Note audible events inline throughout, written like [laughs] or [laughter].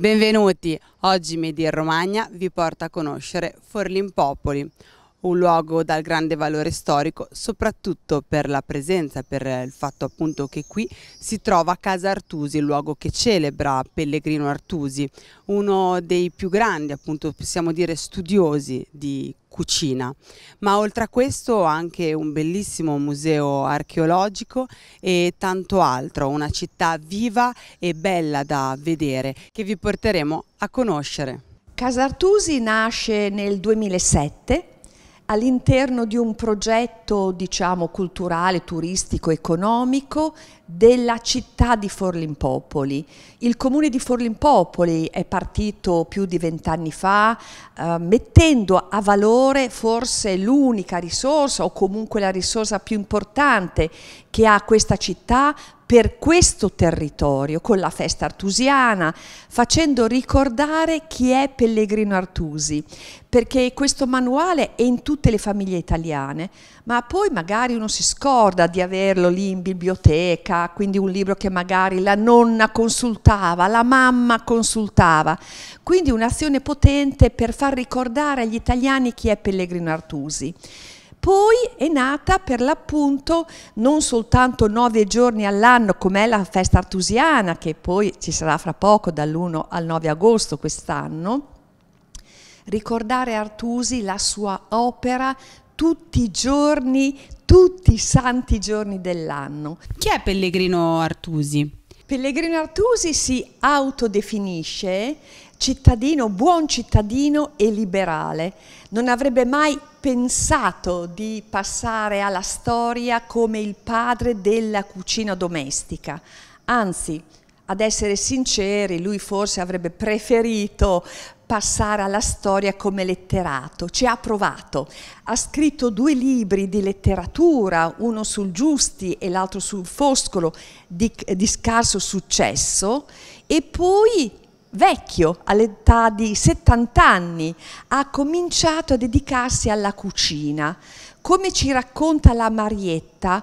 Benvenuti! Oggi Media Romagna vi porta a conoscere Forlimpopoli, un luogo dal grande valore storico, soprattutto per la presenza, per il fatto appunto che qui si trova Casa Artusi, il luogo che celebra Pellegrino Artusi, uno dei più grandi, appunto possiamo dire studiosi di cucina, ma oltre a questo anche un bellissimo museo archeologico e tanto altro, una città viva e bella da vedere che vi porteremo a conoscere. Casa Artusi nasce nel 2007 all'interno di un progetto diciamo culturale, turistico, economico della città di Forlimpopoli. Il comune di Forlimpopoli è partito più di vent'anni fa eh, mettendo a valore forse l'unica risorsa o comunque la risorsa più importante che ha questa città per questo territorio, con la festa artusiana, facendo ricordare chi è Pellegrino Artusi, perché questo manuale è in tutte le famiglie italiane ma poi magari uno si scorda di averlo lì in biblioteca, quindi un libro che magari la nonna consultava, la mamma consultava. Quindi un'azione potente per far ricordare agli italiani chi è Pellegrino Artusi. Poi è nata per l'appunto non soltanto nove giorni all'anno come è la festa artusiana che poi ci sarà fra poco dall'1 al 9 agosto quest'anno, ricordare Artusi, la sua opera, tutti i giorni, tutti i santi giorni dell'anno. Chi è Pellegrino Artusi? Pellegrino Artusi si autodefinisce cittadino, buon cittadino e liberale. Non avrebbe mai pensato di passare alla storia come il padre della cucina domestica. Anzi, ad essere sinceri, lui forse avrebbe preferito passare alla storia come letterato, ci ha provato, ha scritto due libri di letteratura, uno sul Giusti e l'altro sul Foscolo, di, di scarso successo, e poi vecchio, all'età di 70 anni, ha cominciato a dedicarsi alla cucina. Come ci racconta la Marietta,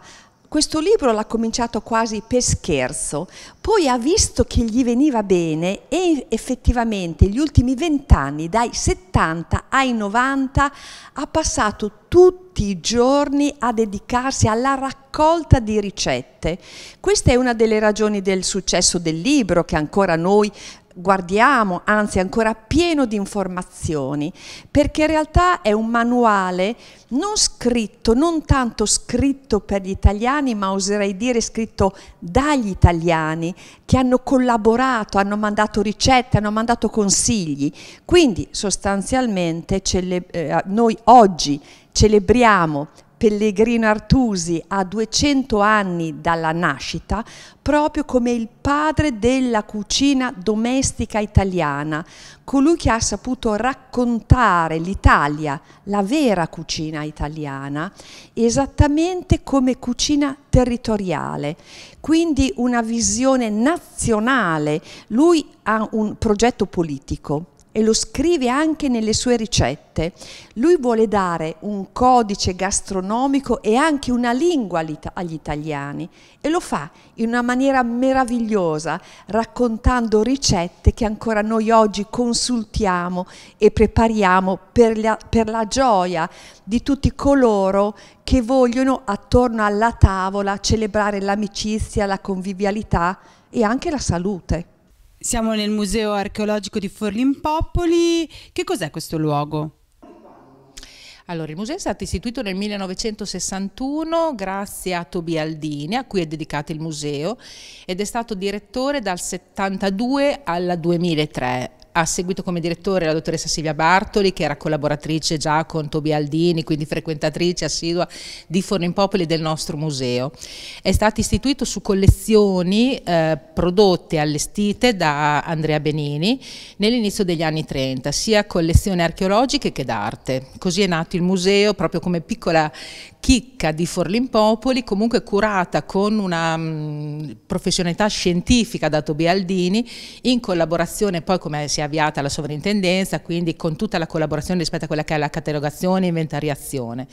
questo libro l'ha cominciato quasi per scherzo, poi ha visto che gli veniva bene e effettivamente gli ultimi vent'anni, dai 70 ai 90, ha passato tutti i giorni a dedicarsi alla raccolta di ricette. Questa è una delle ragioni del successo del libro che ancora noi guardiamo, anzi ancora pieno di informazioni, perché in realtà è un manuale non scritto, non tanto scritto per gli italiani, ma oserei dire scritto dagli italiani che hanno collaborato, hanno mandato ricette, hanno mandato consigli. Quindi sostanzialmente eh, noi oggi celebriamo Pellegrino Artusi a 200 anni dalla nascita proprio come il padre della cucina domestica italiana, colui che ha saputo raccontare l'Italia, la vera cucina italiana, esattamente come cucina territoriale, quindi una visione nazionale. Lui ha un progetto politico e lo scrive anche nelle sue ricette. Lui vuole dare un codice gastronomico e anche una lingua agli italiani e lo fa in una maniera meravigliosa, raccontando ricette che ancora noi oggi consultiamo e prepariamo per la, per la gioia di tutti coloro che vogliono attorno alla tavola celebrare l'amicizia, la convivialità e anche la salute. Siamo nel Museo archeologico di Forlimpopoli. Che cos'è questo luogo? Allora, il museo è stato istituito nel 1961 grazie a Tobi Aldini, a cui è dedicato il museo, ed è stato direttore dal 1972 al 2003 ha seguito come direttore la dottoressa Silvia Bartoli, che era collaboratrice già con Tobi Aldini, quindi frequentatrice assidua di Fornimpopoli del nostro museo. È stato istituito su collezioni eh, prodotte e allestite da Andrea Benini nell'inizio degli anni 30, sia collezioni archeologiche che d'arte. Così è nato il museo proprio come piccola chicca di Forlimpopoli, comunque curata con una mh, mm, professionalità scientifica da Tobia Aldini, in collaborazione poi come si è avviata la sovrintendenza, quindi con tutta la collaborazione rispetto a quella che è la catalogazione e inventariazione.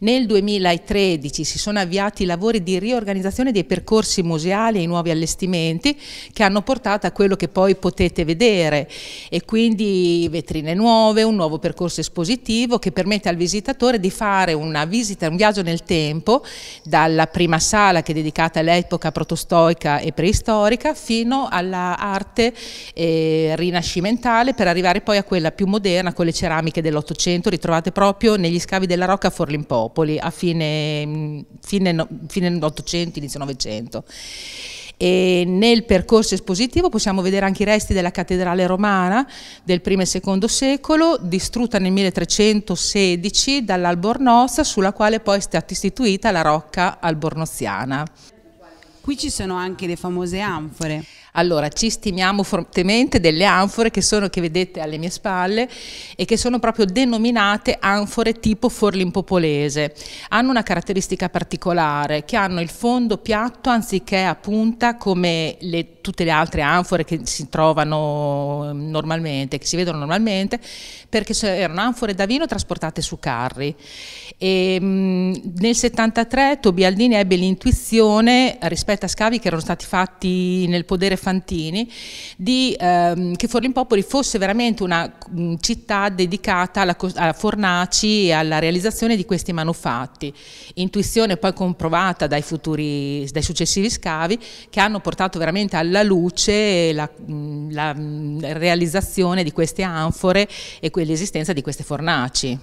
Nel 2013 si sono avviati i lavori di riorganizzazione dei percorsi museali e i nuovi allestimenti che hanno portato a quello che poi potete vedere e quindi vetrine nuove, un nuovo percorso espositivo che permette al visitatore di fare una visita, un viaggio viaggio nel tempo, dalla prima sala che è dedicata all'epoca protostoica e preistorica fino all'arte eh, rinascimentale per arrivare poi a quella più moderna con le ceramiche dell'Ottocento ritrovate proprio negli scavi della Rocca Forlimpopoli a fine, mm, fine, fine 800, inizio 900 e nel percorso espositivo possiamo vedere anche i resti della cattedrale romana del primo e secondo secolo, distrutta nel 1316 dall'Albornoz, sulla quale poi è stata istituita la rocca albornoziana. Qui ci sono anche le famose anfore. Allora, ci stimiamo fortemente delle anfore che sono, che vedete alle mie spalle, e che sono proprio denominate anfore tipo forlimpopolese. Hanno una caratteristica particolare, che hanno il fondo piatto anziché a punta come le, tutte le altre anfore che si trovano ehm, normalmente, che si vedono normalmente, perché erano anfore da vino trasportate su carri. E, ehm, mh, nel 73 Tobialdini ebbe l'intuizione rispetto a scavi che erano stati fatti nel podere Fantini, di, ehm, che Forlimpopoli fosse veramente una mh, mm, città dedicata alla, alla, fornaci e alla realizzazione di questi manufatti. Intuizione poi comprovata dai, futuri, dai successivi scavi che hanno portato veramente alla luce la, mh, mm, la mh, mm, realizzazione di queste anfore e l'esistenza di queste fornaci.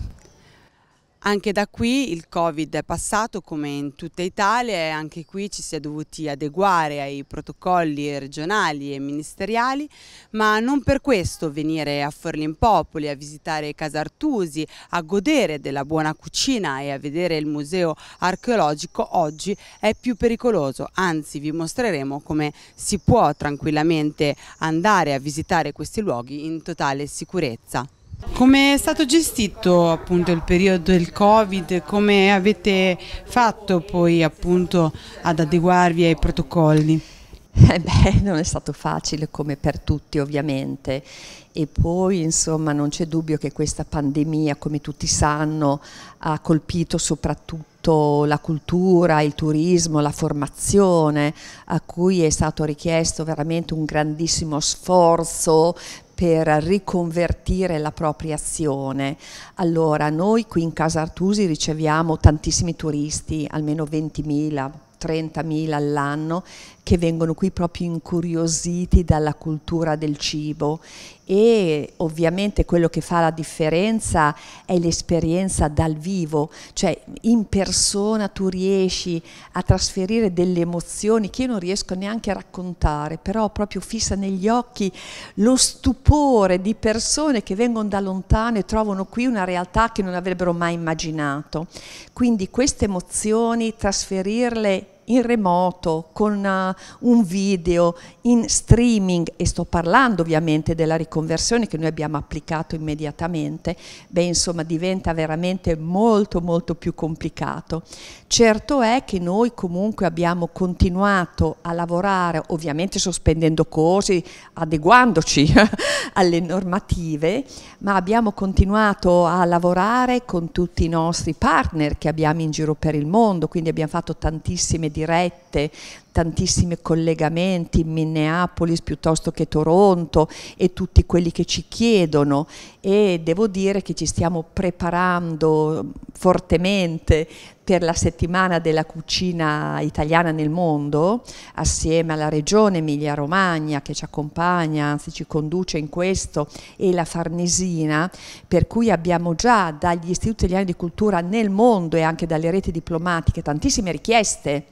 Anche da qui il Covid è passato come in tutta Italia e anche qui ci si è dovuti adeguare ai protocolli regionali e ministeriali, ma non per questo venire a Forlimpopoli a visitare Casartusi, a godere della buona cucina e a vedere il museo archeologico oggi è più pericoloso, anzi vi mostreremo come si può tranquillamente andare a visitare questi luoghi in totale sicurezza. Come è stato gestito appunto il periodo del Covid? Come avete fatto poi appunto ad adeguarvi ai protocolli? Eh beh, [laughs] non è stato facile come per tutti ovviamente e poi insomma non c'è dubbio che questa pandemia come tutti sanno ha colpito soprattutto la cultura, il turismo, la formazione, a cui è stato richiesto veramente un grandissimo sforzo per riconvertire la propria azione. Allora, noi qui in Casa Artusi riceviamo tantissimi turisti, almeno 20.000 30.000 all'anno che vengono qui proprio incuriositi dalla cultura del cibo e ovviamente quello che fa la differenza è l'esperienza dal vivo, cioè in persona tu riesci a trasferire delle emozioni che io non riesco neanche a raccontare, però proprio fissa negli occhi lo stupore di persone che vengono da lontano e trovano qui una realtà che non avrebbero mai immaginato. Quindi queste emozioni trasferirle in remoto, con uh, un video, in streaming, e sto parlando ovviamente della riconversione che noi abbiamo applicato immediatamente, beh insomma diventa veramente molto molto più complicato. Certo è che noi comunque abbiamo continuato a lavorare, ovviamente sospendendo corsi, adeguandoci [laughs] alle normative, ma abbiamo continuato a lavorare con tutti i nostri partner che abbiamo in giro per il mondo, quindi abbiamo fatto tantissime dirette, tantissimi collegamenti, in Minneapolis piuttosto che Toronto e tutti quelli che ci chiedono e devo dire che ci stiamo preparando fortemente per la settimana della cucina italiana nel mondo, assieme alla regione Emilia-Romagna che ci accompagna, anzi ci conduce in questo, e la Farnesina, per cui abbiamo già dagli istituti italiani di cultura nel mondo e anche dalle reti diplomatiche tantissime richieste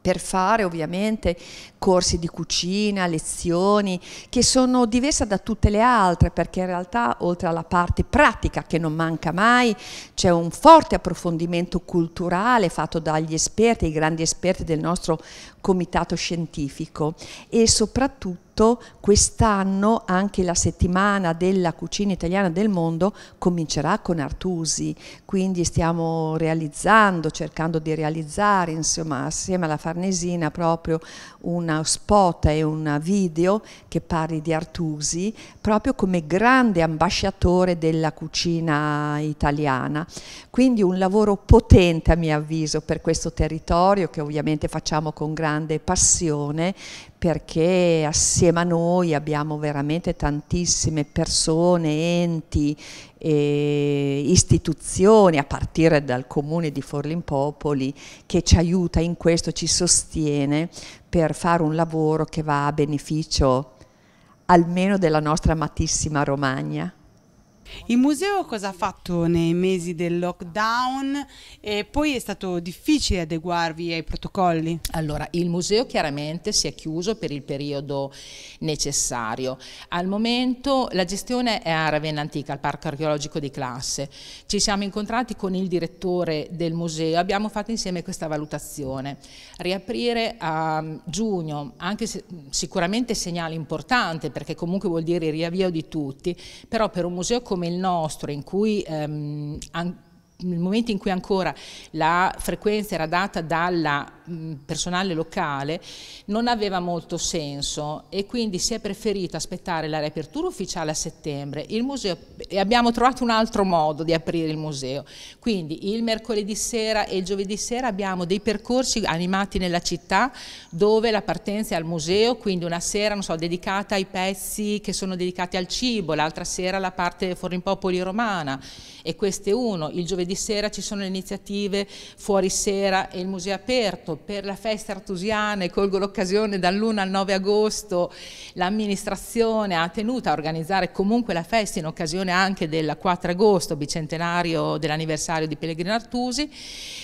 per fare ovviamente corsi di cucina, lezioni, che sono diverse da tutte le altre, perché in realtà oltre alla parte pratica che non manca mai, c'è un forte approfondimento culturale fatto dagli esperti, i grandi esperti del nostro comitato scientifico e soprattutto appunto quest'anno anche la settimana della cucina italiana del mondo comincerà con Artusi, quindi stiamo realizzando, cercando di realizzare insomma assieme alla Farnesina proprio una spot e un video che parli di Artusi proprio come grande ambasciatore della cucina italiana. Quindi un lavoro potente a mio avviso per questo territorio che ovviamente facciamo con grande passione perché assieme a noi abbiamo veramente tantissime persone, enti, eh, istituzioni, a partire dal comune di Forlimpopoli, che ci aiuta in questo, ci sostiene per fare un lavoro che va a beneficio almeno della nostra amatissima Romagna il museo cosa ha fatto nei mesi del lockdown e poi è stato difficile adeguarvi ai protocolli? Allora, il museo chiaramente si è chiuso per il periodo necessario. Al momento la gestione è a Ravenna Antica, al Parco Archeologico di Classe. Ci siamo incontrati con il direttore del museo, abbiamo fatto insieme questa valutazione. Riaprire a giugno, anche se sicuramente segnale importante perché comunque vuol dire il riavvio di tutti, però per un museo come come il nostro, in cui ehm, an- nel momento in cui ancora la frequenza era data dal personale locale, non aveva molto senso e quindi si è preferito aspettare la riapertura ufficiale a settembre museo, e abbiamo trovato un altro modo di aprire il museo. Quindi il mercoledì sera e il giovedì sera abbiamo dei percorsi animati nella città dove la partenza è al museo, quindi una sera non so, dedicata ai pezzi che sono dedicati al cibo, l'altra sera la parte Fornimpopoli romana e questo è uno. Il giovedì giovedì sera ci sono le iniziative fuori sera e il museo è aperto, per la festa artusiana e colgo l'occasione dall'1 al 9 agosto l'amministrazione ha tenuto a organizzare comunque la festa in occasione anche del 4 agosto, bicentenario dell'anniversario di Pellegrino Artusi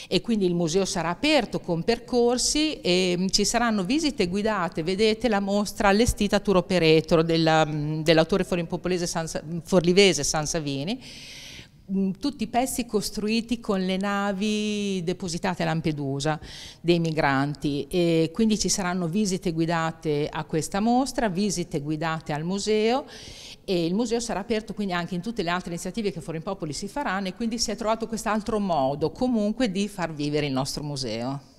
e quindi il museo sarà aperto con percorsi e mm, ci saranno visite guidate, vedete la mostra allestita a Turo Peretro mm, dell'autore dell forlivese San Savini Mm, tutti i pezzi costruiti con le navi depositate a Lampedusa dei migranti e quindi ci saranno visite guidate a questa mostra, visite guidate al museo e il museo sarà aperto quindi anche in tutte le altre iniziative che Foreign Popoli si faranno e quindi si è trovato quest'altro modo comunque di far vivere il nostro museo.